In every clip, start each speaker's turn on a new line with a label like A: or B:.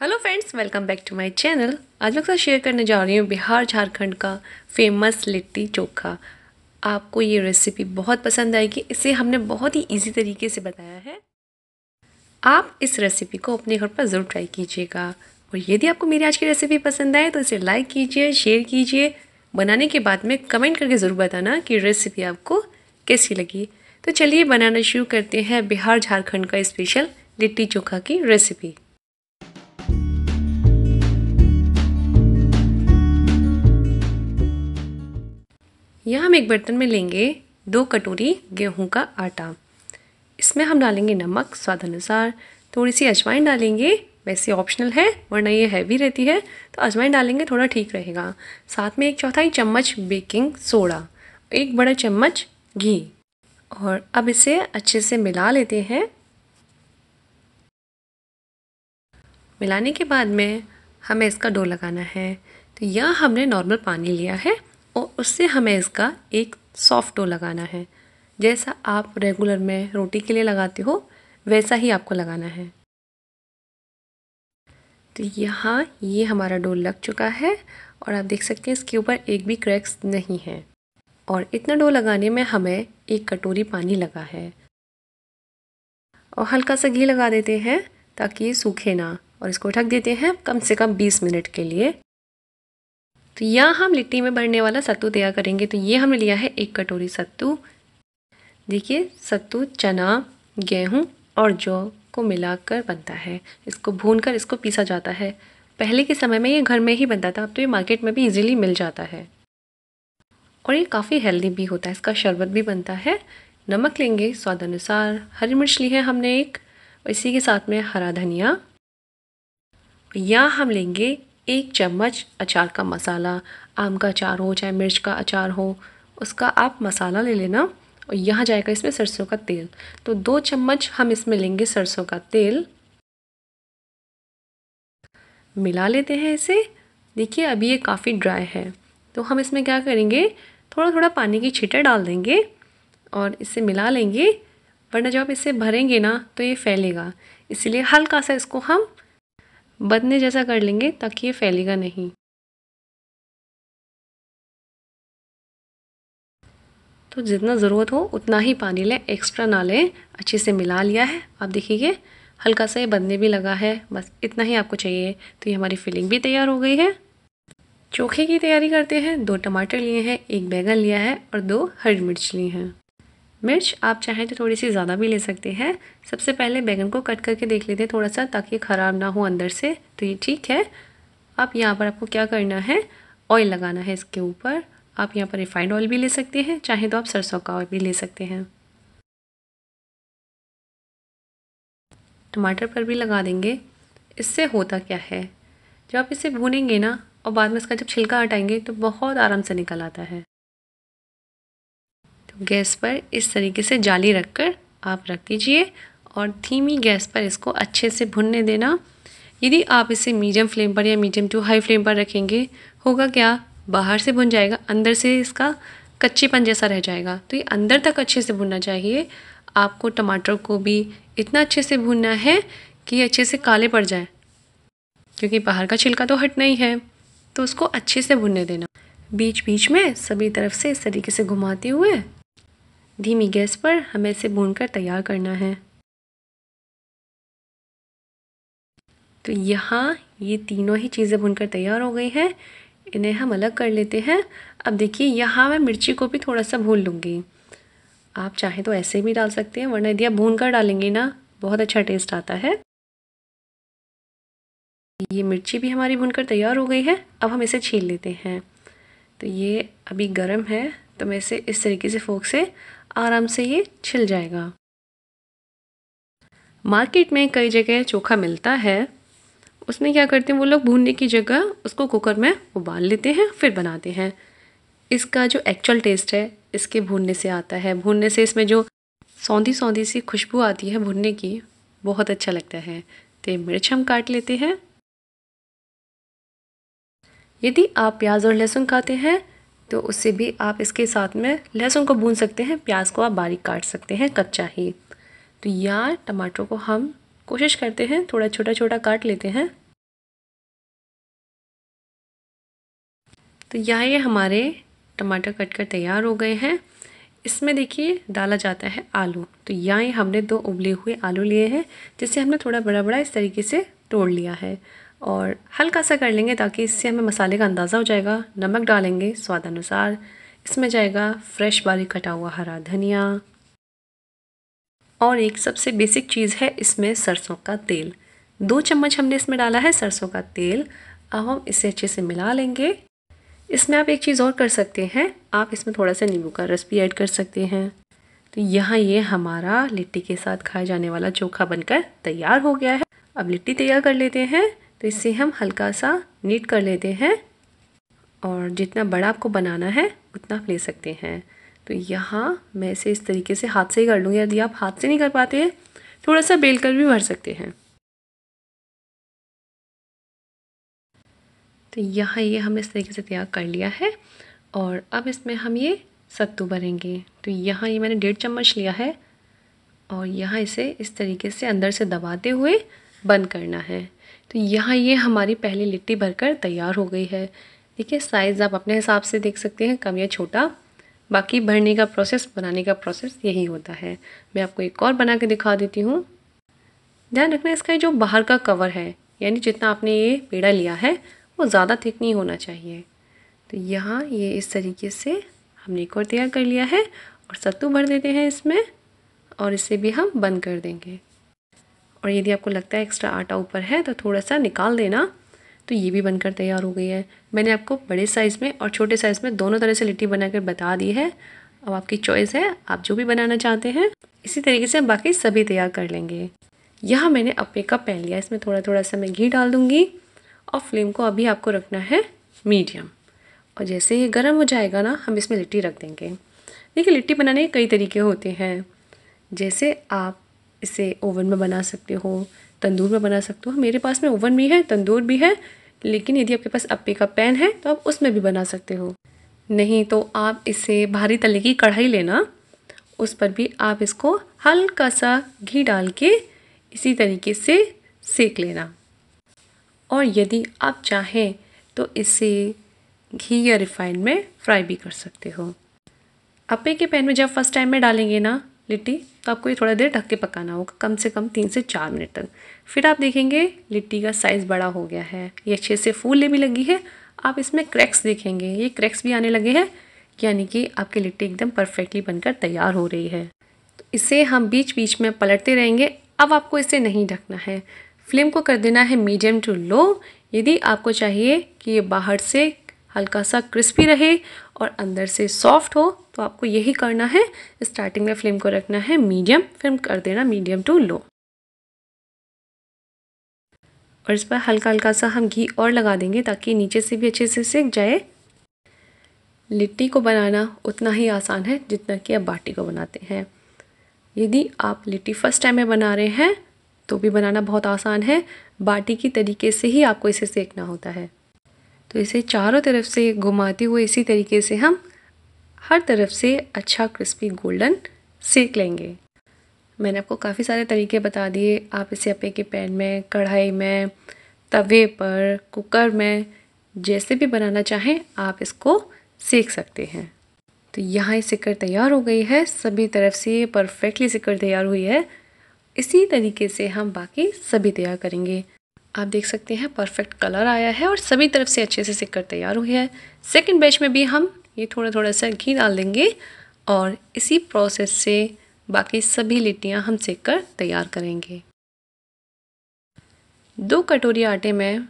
A: hello friends welcome back to my channel आज मैं साथ शेयर करने जा रही हूँ बिहार झारखंड का फेमस लिट्टी चोखा आपको ये रेसिपी बहुत पसंद आएगी इसे हमने बहुत ही इजी तरीके से बताया है आप इस रेसिपी को अपने घर पर ज़रूर ट्राई कीजिएगा और यदि आपको मेरी आज की रेसिपी पसंद आए तो इसे लाइक कीजिए शेयर कीजिए बनाने के बाद में कमेंट करके ज़रूर बताना कि रेसिपी आपको कैसी लगी तो चलिए बनाना शुरू करते हैं बिहार झारखंड का स्पेशल लिट्टी चोखा की रेसिपी यहाँ हम एक बर्तन में लेंगे दो कटोरी गेहूं का आटा इसमें हम डालेंगे नमक स्वाद अनुसार थोड़ी सी अजवाइन डालेंगे वैसे ऑप्शनल है वरना ये हैवी रहती है तो अजवाइन डालेंगे थोड़ा ठीक रहेगा साथ में एक चौथाई चम्मच बेकिंग सोडा एक बड़ा चम्मच घी और अब इसे अच्छे से मिला लेते हैं मिलाने के बाद में हमें इसका डो लगाना है तो यह हमने नॉर्मल पानी लिया है और उससे हमें इसका एक सॉफ्ट डो लगाना है जैसा आप रेगुलर में रोटी के लिए लगाते हो वैसा ही आपको लगाना है तो यहाँ ये हमारा डो लग चुका है और आप देख सकते हैं इसके ऊपर एक भी क्रैक्स नहीं है और इतना डो लगाने में हमें एक कटोरी पानी लगा है और हल्का सा घी लगा देते हैं ताकि ये सूखे ना और इसको ढक देते हैं कम से कम 20 मिनट के लिए तो यहाँ हम लिट्टी में भरने वाला सत्तू तैयार करेंगे तो ये हमने लिया है एक कटोरी सत्तू देखिए सत्तू चना गेहूँ और जौ को मिलाकर बनता है इसको भूनकर इसको पीसा जाता है पहले के समय में ये घर में ही बनता था अब तो ये मार्केट में भी इजीली मिल जाता है और ये काफ़ी हेल्दी भी होता है इसका शरबत भी बनता है नमक लेंगे स्वाद अनुसार हरी मिर्च ली है हमने एक इसी के साथ में हरा धनिया या हम लेंगे एक चम्मच अचार का मसाला आम का अचार हो चाहे मिर्च का अचार हो उसका आप मसाला ले लेना और यहाँ जाएगा इसमें सरसों का तेल तो दो चम्मच हम इसमें लेंगे सरसों का तेल मिला लेते हैं इसे देखिए अभी ये काफ़ी ड्राई है तो हम इसमें क्या करेंगे थोड़ा थोड़ा पानी की छीटा डाल देंगे और इसे मिला लेंगे वरना जब आप इसे भरेंगे ना तो ये फैलेगा इसलिए हल्का सा इसको हम बदने जैसा कर लेंगे ताकि ये फैलेगा नहीं तो जितना ज़रूरत हो उतना ही पानी लें एक्स्ट्रा ना लें अच्छे से मिला लिया है आप देखिए हल्का सा ये बनने भी लगा है बस इतना ही आपको चाहिए तो ये हमारी फिलिंग भी तैयार हो गई है चोखे की तैयारी करते हैं दो टमाटर लिए हैं एक बैंगन लिया है और दो हरी मिर्च ली हैं मिर्च आप चाहें तो थोड़ी सी ज़्यादा भी ले सकते हैं सबसे पहले बैंगन को कट करके देख लेते हैं थोड़ा सा ताकि ख़राब ना हो अंदर से तो ये ठीक है अब यहाँ पर आपको क्या करना है ऑयल लगाना है इसके ऊपर आप यहाँ पर रिफाइंड ऑयल भी ले सकते हैं चाहे तो आप सरसों का ऑयल भी ले सकते हैं टमाटर पर भी लगा देंगे इससे होता क्या है जब आप इसे भूनेंगे ना और बाद में इसका जब छिलका हटाएंगे तो बहुत आराम से निकल आता है तो गैस पर इस तरीके से जाली रख कर आप रख दीजिए और धीमी गैस पर इसको अच्छे से भुनने देना यदि आप इसे मीडियम फ्लेम पर या मीडियम टू हाई फ्लेम पर रखेंगे होगा क्या बाहर से भुन जाएगा अंदर से इसका कच्चेपन जैसा रह जाएगा तो ये अंदर तक अच्छे से भुनना चाहिए आपको टमाटर को भी इतना अच्छे से भुनना है कि अच्छे से काले पड़ जाए क्योंकि बाहर का छिलका तो हट नहीं है तो उसको अच्छे से भुनने देना बीच बीच में सभी तरफ से इस तरीके से घुमाते हुए धीमी गैस पर हमें इसे भून कर तैयार करना है तो यहाँ ये तीनों ही चीज़ें कर तैयार हो गई हैं इन्हें हम अलग कर लेते हैं अब देखिए यहाँ मैं मिर्ची को भी थोड़ा सा भून लूँगी आप चाहे तो ऐसे भी डाल सकते हैं वरना यदि आप भून कर डालेंगे ना बहुत अच्छा टेस्ट आता है ये मिर्ची भी हमारी कर तैयार हो गई है अब हम इसे छील लेते हैं तो ये अभी गर्म है तो मैं इसे इस तरीके से फोक से आराम से ये छिल जाएगा मार्केट में कई जगह चोखा मिलता है उसमें क्या करते हैं वो लोग भूनने की जगह उसको कुकर में उबाल लेते हैं फिर बनाते हैं इसका जो एक्चुअल टेस्ट है इसके भूनने से आता है भूनने से इसमें जो सौंधी सौंधी सी खुशबू आती है भुनने की बहुत अच्छा लगता है तो मिर्च हम काट लेते हैं यदि आप प्याज और लहसुन खाते हैं तो उससे भी आप इसके साथ में लहसुन को भून सकते हैं प्याज को आप बारीक काट सकते हैं कच्चा ही तो या टमाटरों को हम कोशिश करते हैं थोड़ा छोटा छोटा काट लेते हैं तो यहाँ ये हमारे टमाटर कट कर तैयार हो गए हैं इसमें देखिए डाला जाता है आलू तो यहाँ हमने दो उबले हुए आलू लिए हैं जिसे हमने थोड़ा बड़ा बड़ा इस तरीके से तोड़ लिया है और हल्का सा कर लेंगे ताकि इससे हमें मसाले का अंदाज़ा हो जाएगा नमक डालेंगे स्वाद अनुसार इसमें जाएगा फ्रेश बारीक कटा हुआ हरा धनिया और एक सबसे बेसिक चीज़ है इसमें सरसों का तेल दो चम्मच हमने इसमें डाला है सरसों का तेल अब हम इसे अच्छे से मिला लेंगे इसमें आप एक चीज़ और कर सकते हैं आप इसमें थोड़ा सा नींबू का रस भी ऐड कर सकते हैं तो यहाँ ये हमारा लिट्टी के साथ खाया जाने वाला चोखा बनकर तैयार हो गया है अब लिट्टी तैयार कर लेते हैं तो इसे हम हल्का सा नीट कर लेते हैं और जितना बड़ा आपको बनाना है उतना आप ले सकते हैं तो यहाँ मैं इसे इस तरीके से हाथ से ही कर लूँगी यदि आप हाथ से नहीं कर पाते थोड़ा सा बेल कर भी भर सकते हैं तो यहाँ ये हमने इस तरीके से तैयार कर लिया है और अब इसमें हम ये सत्तू भरेंगे तो यहाँ ये मैंने डेढ़ चम्मच लिया है और यहाँ इसे इस तरीके से अंदर से दबाते हुए बंद करना है तो यहाँ ये हमारी पहली लिट्टी भरकर तैयार हो गई है देखिए साइज़ आप अपने हिसाब से देख सकते हैं कम या छोटा बाकी भरने का प्रोसेस बनाने का प्रोसेस यही होता है मैं आपको एक और बना के दिखा देती हूँ ध्यान रखना इसका जो बाहर का कवर है यानी जितना आपने ये पेड़ा लिया है वो ज़्यादा थिक नहीं होना चाहिए तो यहाँ ये इस तरीके से हमने एक और तैयार कर लिया है और सत्तू भर देते हैं इसमें और इसे भी हम बंद कर देंगे और यदि आपको लगता है एक्स्ट्रा आटा ऊपर है तो थोड़ा सा निकाल देना तो ये भी बनकर तैयार हो गई है मैंने आपको बड़े साइज़ में और छोटे साइज़ में दोनों तरह से लिट्टी बनाकर बता दी है अब आपकी चॉइस है आप जो भी बनाना चाहते हैं इसी तरीके से हम बाकी सभी तैयार कर लेंगे यहाँ मैंने अपे का पैन लिया इसमें थोड़ा थोड़ा सा मैं घी डाल दूँगी और फ्लेम को अभी आपको रखना है मीडियम और जैसे ये गर्म हो जाएगा ना हम इसमें लिट्टी रख देंगे देखिए लिट्टी बनाने के कई तरीके होते हैं जैसे आप इसे ओवन में बना सकते हो तंदूर में बना सकते हो मेरे पास में ओवन भी है तंदूर भी है लेकिन यदि आपके पास अप्पे का पैन है तो आप उसमें भी बना सकते हो नहीं तो आप इसे भारी तले की कढ़ाई लेना उस पर भी आप इसको हल्का सा घी डाल के इसी तरीके से सेक लेना और यदि आप चाहें तो इसे घी या रिफाइंड में फ्राई भी कर सकते हो अपे के पैन में जब फर्स्ट टाइम में डालेंगे ना लिट्टी तो आपको ये थोड़ा देर ढक के पकाना होगा कम से कम तीन से चार मिनट तक फिर आप देखेंगे लिट्टी का साइज़ बड़ा हो गया है ये अच्छे से फूलने भी लगी है आप इसमें क्रैक्स देखेंगे ये क्रैक्स भी आने लगे हैं यानी कि आपकी लिट्टी एकदम परफेक्टली बनकर तैयार हो रही है तो इसे हम बीच बीच में पलटते रहेंगे अब आपको इसे नहीं ढकना है फ्लेम को कर देना है मीडियम टू लो यदि आपको चाहिए कि ये बाहर से हल्का सा क्रिस्पी रहे और अंदर से सॉफ्ट हो तो आपको यही करना है स्टार्टिंग में फ्लेम को रखना है मीडियम फिर कर देना मीडियम टू लो और इस पर हल्का हल्का सा हम घी और लगा देंगे ताकि नीचे से भी अच्छे से सेक जाए लिट्टी को बनाना उतना ही आसान है जितना कि आप बाटी को बनाते हैं यदि आप लिट्टी फर्स्ट टाइम में बना रहे हैं तो भी बनाना बहुत आसान है बाटी की तरीके से ही आपको इसे सेकना होता है तो इसे चारों तरफ से घुमाते हुए इसी तरीके से हम हर तरफ से अच्छा क्रिस्पी गोल्डन सेक लेंगे मैंने आपको काफ़ी सारे तरीके बता दिए आप इसे अपे के पैन में कढ़ाई में तवे पर कुकर में जैसे भी बनाना चाहें आप इसको सेक सकते हैं तो यहाँ सिकर तैयार हो गई है सभी तरफ से परफेक्टली सिकर तैयार हुई है इसी तरीके से हम बाकी सभी तैयार करेंगे आप देख सकते हैं परफेक्ट कलर आया है और सभी तरफ से अच्छे से सिककर तैयार हुई है सेकेंड बैच में भी हम ये थोड़ा थोड़ा सा घी डाल देंगे और इसी प्रोसेस से बाकी सभी लिट्टियाँ हम सेक कर तैयार करेंगे दो कटोरी आटे में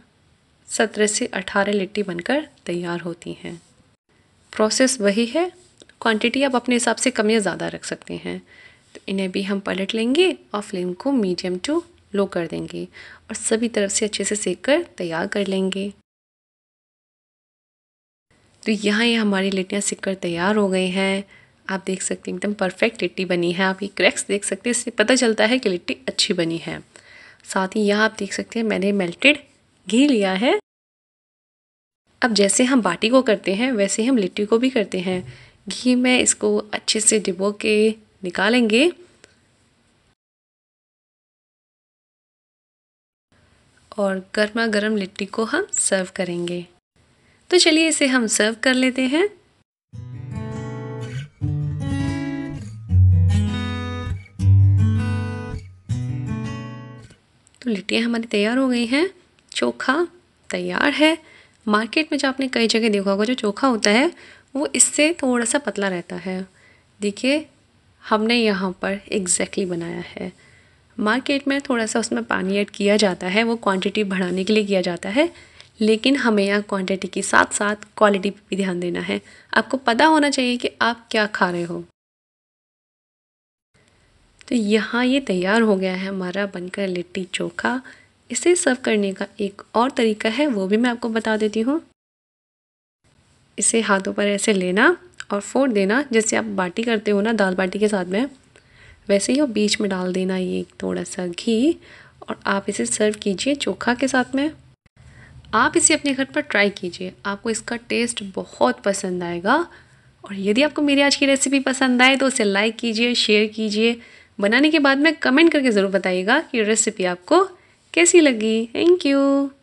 A: सत्रह से अठारह लिट्टी बनकर तैयार होती हैं प्रोसेस वही है क्वांटिटी आप अपने हिसाब से कम या ज़्यादा रख सकते हैं तो इन्हें भी हम पलट लेंगे और फ्लेम को मीडियम टू लो कर देंगे और सभी तरफ से अच्छे से सेक कर तैयार कर लेंगे तो यहाँ ये हमारी लिट्टियाँ सीख कर तैयार हो गई हैं आप देख सकते हैं एकदम परफेक्ट लिट्टी बनी है आप ये क्रैक्स देख सकते हैं इससे पता चलता है कि लिट्टी अच्छी बनी है साथ ही यहाँ आप देख सकते हैं मैंने मेल्टेड घी लिया है अब जैसे हम बाटी को करते हैं वैसे हम लिट्टी को भी करते हैं घी में इसको अच्छे से डिबो के निकालेंगे और गर्मा गर्म लिट्टी को हम सर्व करेंगे तो चलिए इसे हम सर्व कर लेते हैं तो लिट्टियाँ हमारी तैयार हो गई हैं चोखा तैयार है मार्केट में जो आपने कई जगह देखा होगा जो चोखा होता है वो इससे थोड़ा सा पतला रहता है देखिए हमने यहाँ पर एग्जैक्टली exactly बनाया है मार्केट में थोड़ा सा उसमें पानी ऐड किया जाता है वो क्वांटिटी बढ़ाने के लिए किया जाता है लेकिन हमें यहाँ क्वांटिटी के साथ साथ क्वालिटी पर भी ध्यान देना है आपको पता होना चाहिए कि आप क्या खा रहे हो तो यहाँ ये तैयार हो गया है हमारा बनकर लिट्टी चोखा इसे सर्व करने का एक और तरीका है वो भी मैं आपको बता देती हूँ इसे हाथों पर ऐसे लेना और फोड़ देना जैसे आप बाटी करते हो ना दाल बाटी के साथ में वैसे ही और बीच में डाल देना ये थोड़ा सा घी और आप इसे सर्व कीजिए चोखा के साथ में आप इसे अपने घर पर ट्राई कीजिए आपको इसका टेस्ट बहुत पसंद आएगा और यदि आपको मेरी आज की रेसिपी पसंद आए तो उसे लाइक कीजिए शेयर कीजिए बनाने के बाद में कमेंट करके ज़रूर बताइएगा कि रेसिपी आपको कैसी लगी थैंक यू